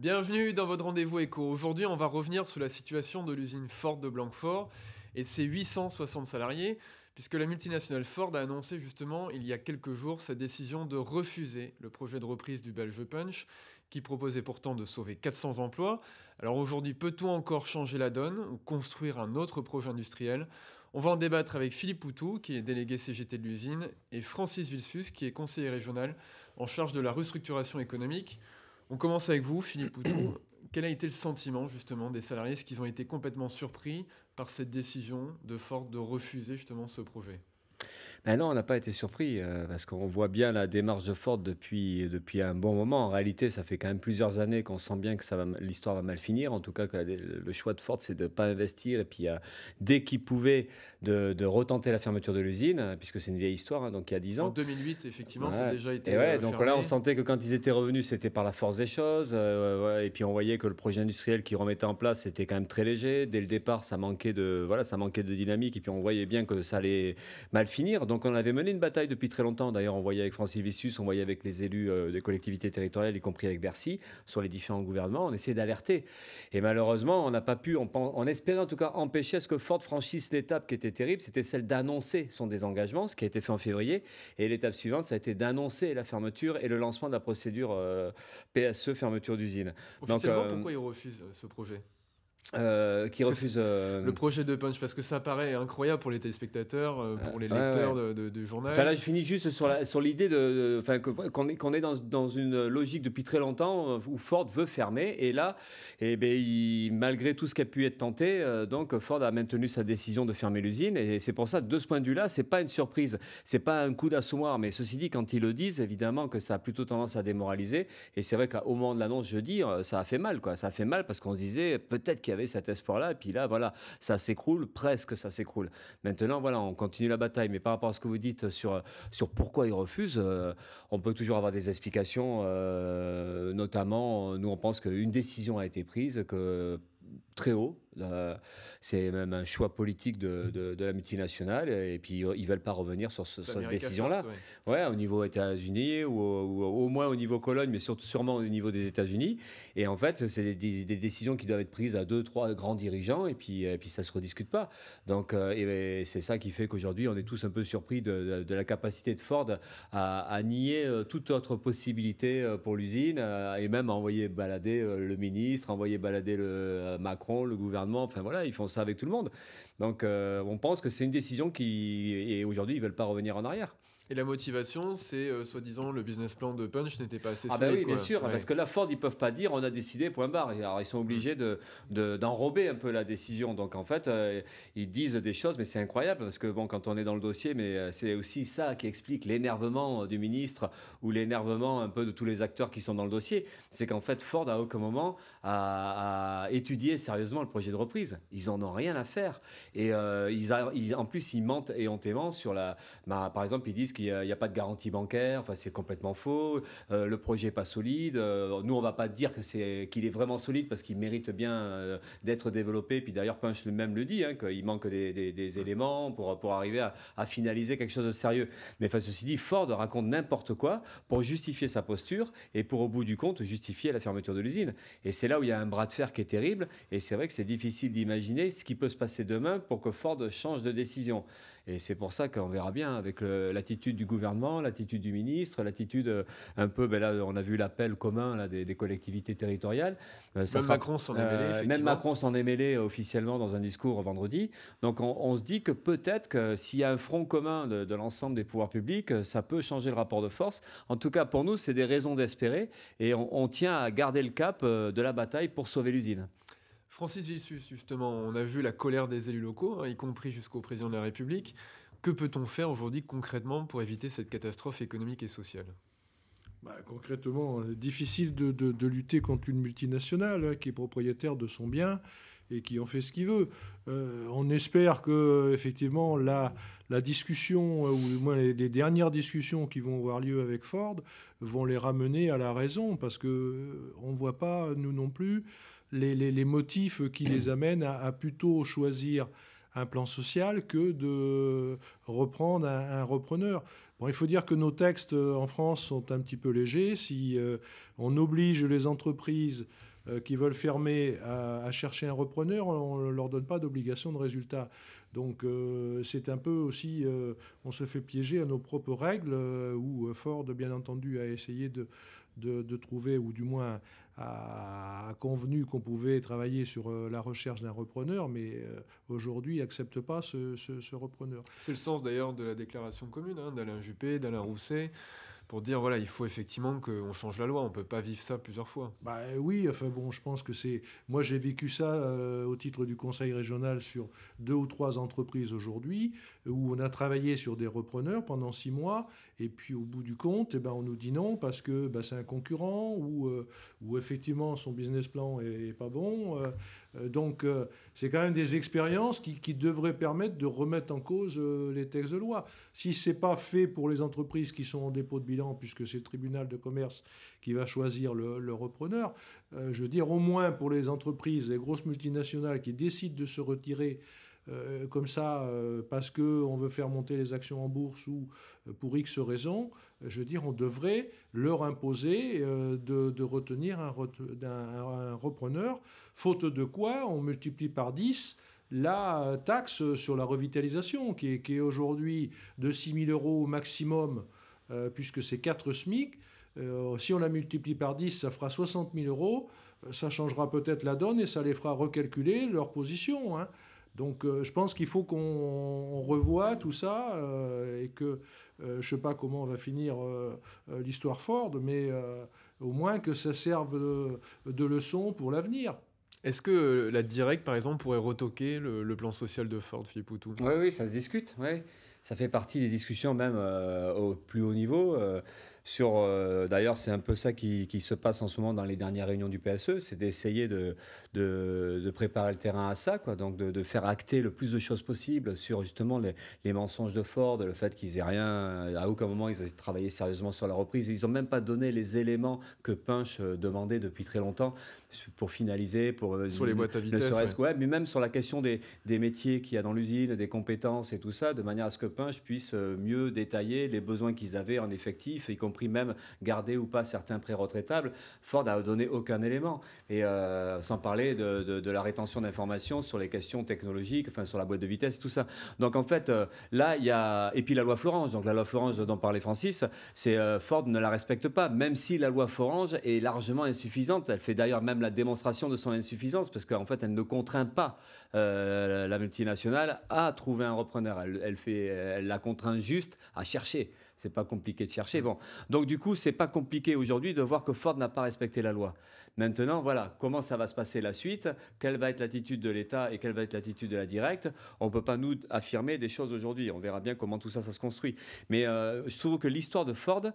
Bienvenue dans votre rendez-vous éco. Aujourd'hui, on va revenir sur la situation de l'usine Ford de Blanquefort et de ses 860 salariés, puisque la multinationale Ford a annoncé justement il y a quelques jours sa décision de refuser le projet de reprise du belge Punch, qui proposait pourtant de sauver 400 emplois. Alors aujourd'hui, peut-on encore changer la donne ou construire un autre projet industriel On va en débattre avec Philippe Poutou, qui est délégué CGT de l'usine, et Francis Vilsus, qui est conseiller régional en charge de la restructuration économique. On commence avec vous, Philippe Poutou. Quel a été le sentiment justement des salariés Est-ce qu'ils ont été complètement surpris par cette décision de Ford de refuser justement ce projet ben non, on n'a pas été surpris, euh, parce qu'on voit bien la démarche de Ford depuis, depuis un bon moment. En réalité, ça fait quand même plusieurs années qu'on sent bien que ça l'histoire va mal finir. En tout cas, que le choix de Ford, c'est de ne pas investir. Et puis, dès qu'il pouvait, de, de, retenter la fermeture de l'usine, hein, puisque c'est une vieille histoire, hein, donc il y a 10 ans. En 2008, effectivement, ça a déjà été. Euh, donc là, on sentait que quand ils étaient revenus, c'était par la force des choses. Euh, et puis, on voyait que le projet industriel qu'ils remettaient en place, était quand même très léger. Dès le départ, ça manquait de, voilà, ça manquait de dynamique. Et puis, on voyait bien que ça allait mal finir. Donc on avait mené une bataille depuis très longtemps. D'ailleurs, on voyait avec Francis Vissus, on voyait avec les élus euh, des collectivités territoriales, y compris avec Bercy, sur les différents gouvernements. On essayait d'alerter. Et malheureusement, on n'a pas pu, on, espérait en tout cas empêcher à ce que Ford franchisse l'étape qui était terrible, c'était celle d'annoncer son désengagement, ce qui a été fait en février. Et l'étape suivante, ça a été d'annoncer la fermeture et le lancement de la procédure euh, PSE, fermeture d'usine. Donc, euh, pourquoi ils refusent ce projet euh, qui refuse. Euh, le projet de Punch, parce que ça paraît incroyable pour les téléspectateurs, euh, pour les lecteurs De, du journal. là, je finis juste sur, la, sur l'idée de, qu'on est, qu'on est dans, dans, une logique depuis très longtemps où Ford veut fermer. Et là, et eh ben, il, malgré tout ce qui a pu être tenté, donc Ford a maintenu sa décision de fermer l'usine. Et c'est pour ça, de ce point de vue-là, c'est pas une surprise. c'est pas un coup d'assommoir. Mais ceci dit, quand ils le disent, évidemment que ça a plutôt tendance à démoraliser. Et c'est vrai qu'au moment de l'annonce jeudi, ça a fait mal. Quoi. Ça a fait mal parce qu'on se disait peut-être qu'il y avait cet espoir-là. Et puis là, voilà, ça s'écroule, presque ça s'écroule. Maintenant, voilà, on continue la bataille. Mais par rapport à ce que vous dites sur, sur pourquoi ils refusent, euh, on peut toujours avoir des explications. Euh, notamment, euh, nous, on pense qu'une décision a été prise, que très haut. Euh, c'est même un choix politique de, la multinationale. Et puis, ils veulent pas revenir sur, cette décision-là. Ouais. au niveau États-Unis, ou, au moins au niveau Cologne, mais surtout, sûrement au niveau des États-Unis. Et en fait, c'est des, décisions qui doivent être prises à deux, trois grands dirigeants. Et puis, et puis ça se rediscute pas. Donc, euh, c'est ça qui fait qu'aujourd'hui, on est tous un peu surpris de, la capacité de Ford à, nier euh, toute autre possibilité pour l'usine et même à envoyer balader le ministre, envoyer balader le Macron le gouvernement, enfin voilà, ils font ça avec tout le monde. Donc euh, on pense que c'est une décision qui, et aujourd'hui, ils ne veulent pas revenir en arrière. Et la motivation, c'est euh, soi-disant le business plan de Punch n'était pas assez Ah, bah oui, bien sûr, parce que là, Ford, ils peuvent pas dire on a décidé, point barre. Alors, ils sont obligés de, d'enrober un peu la décision. Donc, en fait, euh, ils disent des choses, mais c'est incroyable parce que, bon, quand on est dans le dossier, mais c'est aussi ça qui explique l'énervement du ministre ou l'énervement un peu de tous les acteurs qui sont dans le dossier. C'est qu'en fait, Ford, à aucun moment, a, a étudié sérieusement le projet de reprise. Ils en ont rien à faire. Et euh, ils, en plus, ils mentent éhontément sur la. Bah, par exemple, ils disent qu'il n'y a, pas de garantie bancaire. Enfin, c'est complètement faux. Euh, le projet n'est pas solide. Euh, nous, on ne va pas dire que c'est, qu'il est vraiment solide parce qu'il mérite bien d'être développé. Puis d'ailleurs, Punch même le dit, hein, qu'il manque des, éléments pour, pour arriver à, finaliser quelque chose de sérieux. Mais enfin, ceci dit, Ford raconte n'importe quoi pour justifier sa posture et pour, au bout du compte, justifier la fermeture de l'usine. Et c'est là où il y a un bras de fer qui est terrible. Et c'est vrai que c'est difficile d'imaginer ce qui peut se passer demain pour que Ford change de décision. Et c'est pour ça qu'on verra bien avec l'attitude du gouvernement, l'attitude du ministre, l'attitude euh, un peu, ben là, on a vu l'appel commun des, collectivités territoriales. Euh, même, euh, Macron s'en est mêlé, même Macron s'en est officiellement dans un discours vendredi. Donc on, se dit que peut-être que s'il y a un front commun de, l'ensemble des pouvoirs publics, ça peut changer le rapport de force. En tout cas, pour nous, c'est des raisons d'espérer et on, tient à garder le cap de la bataille pour sauver l'usine. Francis Vilsus, justement, on a vu la colère des élus locaux, hein, y compris jusqu'au président de la République. Que peut-on faire aujourd'hui concrètement pour éviter cette catastrophe économique et sociale bah, Concrètement, euh, difficile de, de, lutter contre une multinationale hein, qui est propriétaire de son bien et qui en fait ce qu'il veut. Euh, on espère que effectivement la, discussion, euh, ou au moins les, dernières discussions qui vont avoir lieu avec Ford, vont les ramener à la raison, parce qu'on ne voit pas, nous non plus, les, motifs qui les amènent à, plutôt choisir un plan social que de reprendre un, repreneur. Bon, il faut dire que nos textes euh, en France sont un petit peu légers. Si euh, on oblige les entreprises euh, qui veulent fermer à, chercher un repreneur, on ne leur donne pas d'obligation de résultat. Donc c'est un peu aussi, on se fait piéger à nos propres règles, où Ford, bien entendu, a essayé de, de, trouver, ou du moins a, convenu qu'on pouvait travailler sur euh, la recherche d'un repreneur, mais euh, aujourd'hui accepte pas ce, repreneur. C'est le sens d'ailleurs de la déclaration commune hein, d'Alain Juppé, d'Alain Rousset pour dire voilà, il faut effectivement qu'on change la loi. On ne peut pas vivre ça plusieurs fois. Bah oui, enfin bon, je pense que c'est. Moi, j'ai vécu ça euh, au titre du conseil régional sur deux ou trois entreprises aujourd'hui, où on a travaillé sur des repreneurs pendant six mois, et puis au bout du compte, eh ben, on nous dit non parce que bah, c'est un concurrent ou, euh, ou, effectivement son business plan est, pas bon. Euh, euh, donc c'est quand même des expériences qui, devraient permettre de remettre en cause les textes de loi. Si c'est pas fait pour les entreprises qui sont en dépôt de bilan, puisque c'est le tribunal de commerce qui va choisir le, le repreneur, je veux dire au moins pour les entreprises, les grosses multinationales qui décident de se retirer euh, comme ça euh, parce parce qu'on veut faire monter les actions en bourse ou euh, pour X raisons, je veux dire, on devrait leur imposer de, retenir un, repreneur, faute de quoi on multiplie par 10 la taxe sur la revitalisation qui est, aujourd'hui de 6 000 euros maximum puisque c'est 4 SMIC. si on la multiplie par 10, ça fera 60 000 euros. Ça changera peut-être la donne et ça les fera recalculer leur position. Hein. Donc euh, je pense qu'il faut qu'on revoie tout ça euh, et que euh, je ne sais pas comment on va finir l'histoire Ford, mais au moins que ça serve de, leçon pour l'avenir. Est-ce que la direct, par exemple, pourrait retoquer le, plan social de Ford, Philippe Poutou Oui, oui, ça se discute. Ouais. Ça fait partie des discussions même au plus haut niveau sur. Euh, d'ailleurs, c'est un peu ça qui, se passe en ce moment dans les dernières réunions du PSE, c'est d'essayer de, de, préparer le terrain à ça, quoi. Donc, de, faire acter le plus de choses possible sur justement les, mensonges de Ford, le fait qu'ils aient rien. À aucun moment, ils ont travaillé sérieusement sur la reprise. Ils n'ont même pas donné les éléments que Punch euh, demandait depuis très longtemps pour finaliser, pour euh, sur les boîtes à vitesse, mais même sur la question des, des métiers qu'il y a dans l'usine, des compétences et tout ça, de manière à ce que Punch puisse euh, mieux détailler les besoins qu'ils avaient en effectif, y compris même garder ou pas certains pré-retraitables. Ford n'a donné aucun élément, et euh, sans parler de, de, la rétention d'informations sur les questions technologiques, enfin sur la boîte de vitesse, tout ça. Donc en fait, là il y a et puis la loi Florence, donc la loi Florence dont parlait Francis, c'est Ford ne la respecte pas, même si la loi Florence est largement insuffisante. Elle fait d'ailleurs même la démonstration de son insuffisance, parce qu'en fait, elle ne contraint pas euh, la multinationale à trouver un repreneur. Elle, fait, elle la contraint juste à chercher. C'est pas compliqué de chercher. Bon, donc du coup, c'est pas compliqué aujourd'hui de voir que Ford n'a pas respecté la loi. Maintenant, voilà, comment ça va se passer la suite Quelle va être l'attitude de l'État et quelle va être l'attitude de la directe On peut pas nous affirmer des choses aujourd'hui. On verra bien comment tout ça, ça se construit. Mais euh, je trouve que l'histoire de Ford,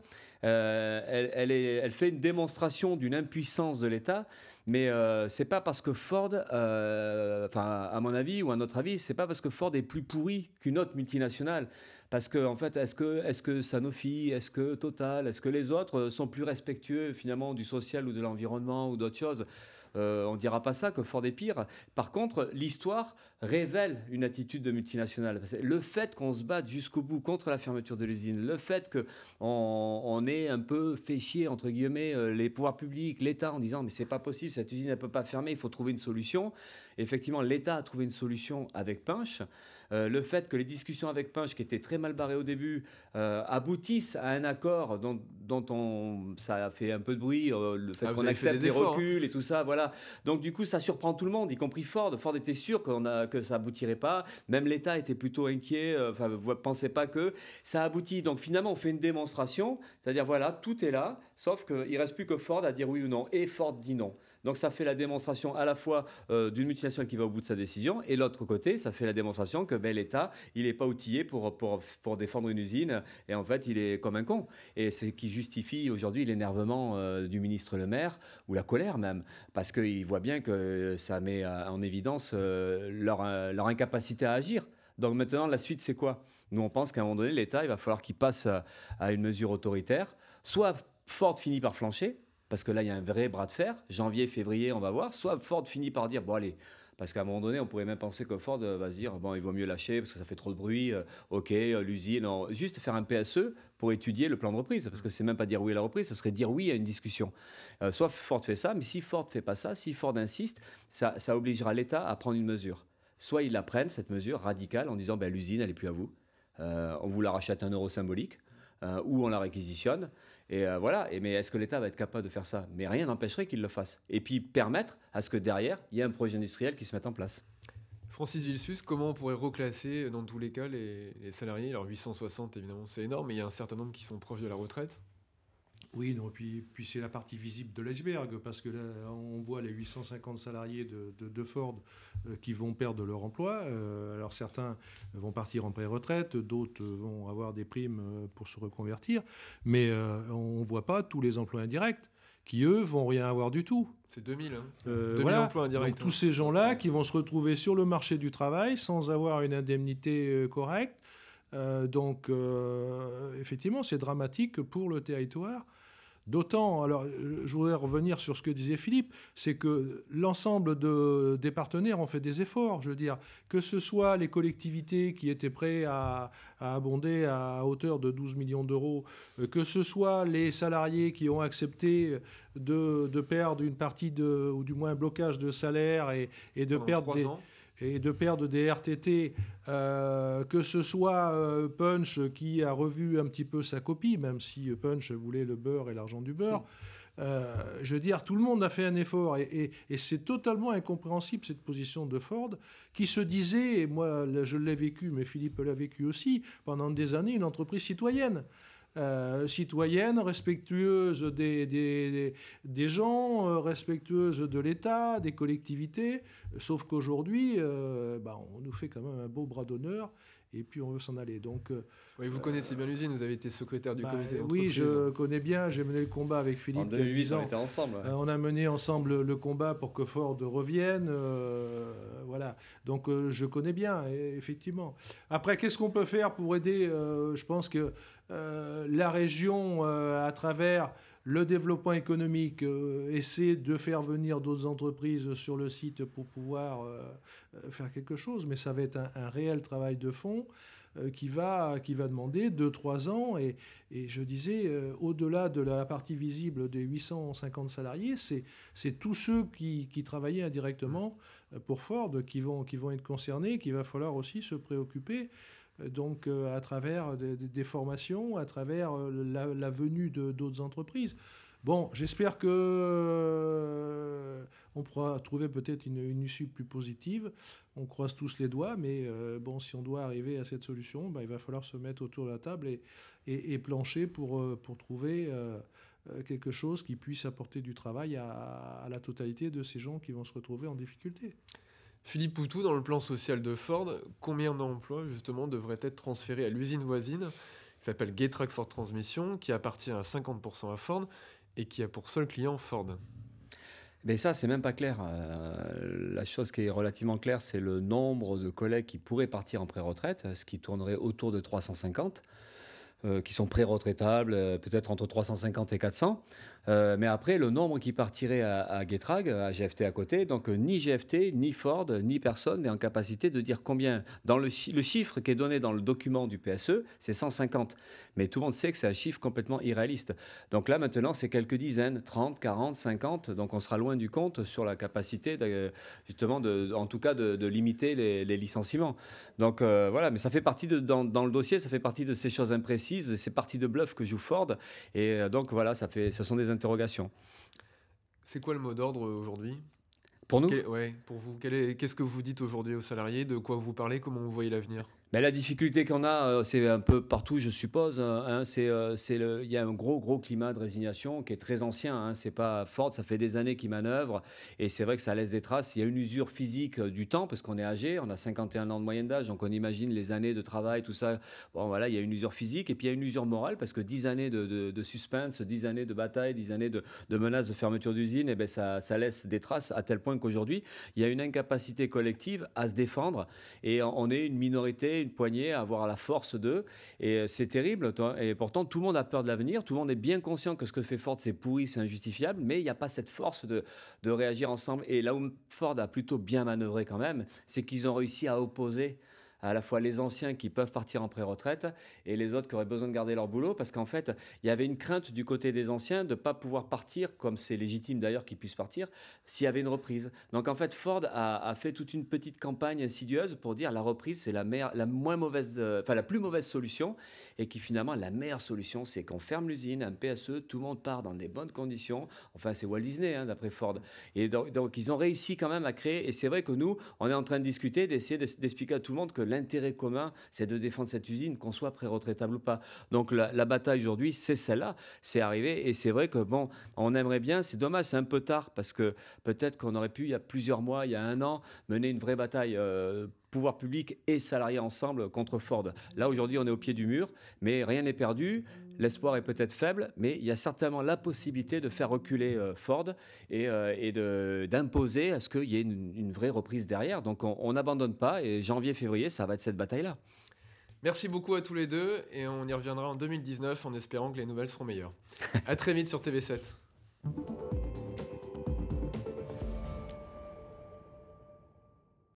euh, elle, est, elle fait une démonstration d'une impuissance de l'État mais ce euh, c'est pas parce que Ford, euh, à mon avis ou à notre avis, c'est pas parce que Ford est plus pourri qu'une autre multinationale. Parce que en fait, est-ce que, est que Sanofi, est-ce que Total, est-ce que les autres euh, sont plus respectueux finalement du social ou de l'environnement ou d'autres choses euh, on ne dira pas ça que fort des pires Par contre, l'histoire révèle une attitude de multinationale. Le fait qu'on se batte jusqu'au bout contre la fermeture de l'usine, le fait qu'on on ait un peu fait chier, entre guillemets, euh, les pouvoirs publics, l'État, en disant mais c'est pas possible, cette usine ne peut pas fermer, il faut trouver une solution. effectivement, l'État a trouvé une solution avec Pinch. Euh, le fait que les discussions avec Punch, qui étaient très mal barrées au début, euh, aboutissent à un accord dont, ça a fait un peu de bruit, euh, le fait ah, qu'on accepte les reculs et tout ça, voilà. Donc du coup, ça surprend tout le monde, y compris Ford. Ford était sûr qu'on que ça aboutirait pas. Même l'État était plutôt inquiet, enfin, ne pensait pas que ça aboutit. Donc finalement, on fait une démonstration, c'est-à-dire voilà, tout est là, sauf qu'il ne reste plus que Ford à dire oui ou non. Et Ford dit non. Donc ça fait la démonstration à la fois euh, d'une mutilation qui va au bout de sa décision et l'autre côté, ça fait la démonstration que bel l'État, il n'est pas outillé pour, pour, défendre une usine et en fait, il est comme un con. Et c'est ce qui justifie aujourd'hui l'énervement euh, du ministre Le Maire ou la colère même parce qu'il voit bien que ça met euh, en évidence leur, incapacité à agir. Donc maintenant, la suite, c'est quoi Nous, on pense qu'à un moment donné, l'État, il va falloir qu'il passe à, une mesure autoritaire, soit forte finit par flancher, parce que là, il y a un vrai bras de fer. Janvier, février, on va voir. Soit Ford finit par dire, bon, allez, parce qu'à un moment donné, on pourrait même penser que Ford euh, va se dire, bon, il vaut mieux lâcher parce que ça fait trop de bruit. Euh, OK, euh, l'usine, juste faire un PSE pour étudier le plan de reprise, parce que c'est même pas dire oui à la reprise, ce serait dire oui à une discussion. soit Ford fait ça, mais si Ford fait pas ça, si Ford insiste, ça, obligera l'État à prendre une mesure. Soit ils la prennent, cette mesure radicale, en disant, ben, l'usine, elle n'est plus à vous. on vous la rachète un euro symbolique. ou on la réquisitionne. Et euh, voilà. mais est-ce que l'État va être capable de faire ça Mais rien n'empêcherait qu'il le fasse. Et puis permettre à ce que derrière, il y ait un projet industriel qui se mette en place. Francis Vilsus, comment on pourrait reclasser dans tous les cas les, les salariés Alors 860, évidemment, c'est énorme, mais il y a un certain nombre qui sont proches de la retraite. Oui, non, puis, c'est la partie visible de l'iceberg, parce que on voit les 850 salariés de, Ford euh, qui vont perdre leur emploi. Euh, alors certains vont partir en pré-retraite, d'autres vont avoir des primes euh, pour se reconvertir, mais on ne voit pas tous les emplois indirects qui, eux, vont rien avoir du tout. C'est 2000, hein. emplois indirects. Donc, hein. tous ces gens-là qui vont se retrouver sur le marché du travail sans avoir une indemnité correcte. donc, effectivement, c'est dramatique pour le territoire D'autant, alors je voudrais revenir sur ce que disait Philippe, c'est que l'ensemble des partenaires ont fait des efforts, je veux dire, que ce soit les collectivités qui étaient prêtes à, abonder à hauteur de 12 millions d'euros, euh, que ce soit les salariés qui ont accepté de, perdre une partie de, ou du moins un blocage de salaire et, de perdre des et de perdre des RTT, euh, que ce soit euh, Punch qui a revu un petit peu sa copie, même si euh, Punch voulait le beurre et l'argent du beurre. je veux dire, tout le monde a fait un effort et, et c'est totalement incompréhensible cette position de Ford qui se disait, et moi je l'ai vécu, mais Philippe l'a vécu aussi, pendant des années, une entreprise citoyenne. Euh, citoyenne, respectueuse des, des, gens, respectueuses respectueuse de l'État, des collectivités. Sauf qu'aujourd'hui, euh, bah, on nous fait quand même un beau bras d'honneur et puis on veut s'en aller. Donc, euh, vous connaissez bien l'usine, vous avez été secrétaire du bah, comité Oui, je connais bien, j'ai mené le combat avec Philippe. En 2008, on était ensemble. Euh, on a mené ensemble le combat pour que Ford revienne. Euh, voilà, donc je connais bien, e, effectivement. Après, qu'est-ce qu'on peut faire pour aider Je pense que la région, à travers le développement économique, euh, essaie de faire venir d'autres entreprises sur le site pour pouvoir euh, euh, faire quelque chose, mais ça va être un, réel travail de fond qui, va, qui va demander 2-3 ans. Et, je disais, au-delà de la partie visible des 850 salariés, c'est tous ceux qui, qui travaillaient indirectement pour Ford qui vont, qui vont être concernés, qu'il va falloir aussi se préoccuper donc euh, à travers des, formations, à travers euh, la, venue venue d'autres entreprises. Bon, j'espère qu'on euh, pourra trouver peut-être une, issue plus positive. On croise tous les doigts, mais bon, si on doit arriver à cette solution, ben, il va falloir se mettre autour de la table et, plancher pour, pour trouver quelque chose qui puisse apporter du travail à la totalité de ces gens qui vont se retrouver en difficulté. Philippe Poutou, dans le plan social de Ford, combien d'emplois justement devraient être transférés à l'usine voisine qui s'appelle Getrack Ford Transmission, qui appartient à 50% à Ford et qui a pour seul client Ford mais ça, c'est même pas clair. Euh, la chose qui est relativement claire, c'est le nombre de collègues qui pourraient partir en pré-retraite, euh, ce qui tournerait autour de 350, euh, qui sont pré-retraitables, peut-être entre 350 et 400. Euh, mais après, le nombre qui partirait à, à Getrag, à GFT à côté, donc euh, ni GFT, ni Ford, ni personne n'est en capacité de dire combien. Dans le, chiffre qui est donné dans le document du PSE, c'est 150. Mais tout le monde sait que c'est un chiffre complètement irréaliste. Donc là, maintenant, c'est quelques dizaines, 30, 40, 50. Donc on sera loin du compte sur la capacité, justement, de, en tout cas, de, limiter les, licenciements. Donc euh, voilà, mais ça fait partie dans, le dossier, ça fait partie de ces choses imprécises, c'est ces de bluff que joue Ford. Et donc voilà, ça fait, ce sont des c'est quoi le mot d'ordre euh, aujourd'hui Pour nous Pour vous, qu'est-ce que vous dites aujourd'hui aux salariés De quoi vous parlez Comment vous voyez l'avenir mais la difficulté qu'on a, euh, c'est un peu partout, je suppose. Euh, hein, c'est, euh, c'est le, il y a un gros, gros climat de résignation qui est très ancien. Hein, c'est pas fort, ça fait des années qu'il manœuvre, et c'est vrai que ça laisse des traces. Il y a une usure physique du temps parce qu'on est âgé, on a 51 ans de moyenne d'âge, donc on imagine les années de travail, tout ça. Bon, voilà, il y a une usure physique, et puis il y a une usure morale parce que 10 années de, de, suspense, 10 années de bataille, 10 années de, de menaces de fermeture d'usine, et eh ben ça, ça laisse des traces à tel point qu'aujourd'hui, il y a une incapacité collective à se défendre, et on est une minorité une poignée, avoir la force d'eux. Et euh, c'est terrible. Toi. Et pourtant, tout le monde a peur de l'avenir. Tout le monde est bien conscient que ce que fait Ford, c'est pourri, c'est injustifiable. Mais il n'y a pas cette force de, de réagir ensemble. Et là où Ford a plutôt bien manœuvré quand même, c'est qu'ils ont réussi à opposer à la fois les anciens qui peuvent partir en pré-retraite et les autres qui auraient besoin de garder leur boulot, parce qu'en fait, il y avait une crainte du côté des anciens de ne pas pouvoir partir, comme c'est légitime d'ailleurs qu'ils puissent partir, s'il y avait une reprise. Donc en fait, Ford a, fait toute une petite campagne insidieuse pour dire la reprise, c'est la, la, moins mauvaise, euh, enfin, la plus mauvaise solution, et qui finalement, la meilleure solution, c'est qu'on ferme l'usine, un PSE, tout le monde part dans des bonnes conditions. Enfin, c'est Walt Disney, hein, d'après Ford. Et donc, donc, ils ont réussi quand même à créer, et c'est vrai que nous, on est en train de discuter, d'essayer d'expliquer à tout le monde que l'intérêt commun, c'est de défendre cette usine, qu'on soit pré-retraitable ou pas. Donc la, bataille aujourd'hui, c'est celle-là, c'est arrivé. Et c'est vrai que, bon, on aimerait bien, c'est dommage, c'est un peu tard, parce que peut-être qu'on aurait pu, il y a plusieurs mois, il y a un an, mener une vraie bataille. Euh, pouvoir public et salariés ensemble contre Ford. Là, aujourd'hui, on est au pied du mur, mais rien n'est perdu. L'espoir est peut-être faible, mais il y a certainement la possibilité de faire reculer euh, Ford et, euh, d'imposer à ce qu'il y ait une, vraie reprise derrière. Donc, on n'abandonne pas et janvier-février, ça va être cette bataille-là. Merci beaucoup à tous les deux et on y reviendra en 2019 en espérant que les nouvelles seront meilleures. à très vite sur TV7.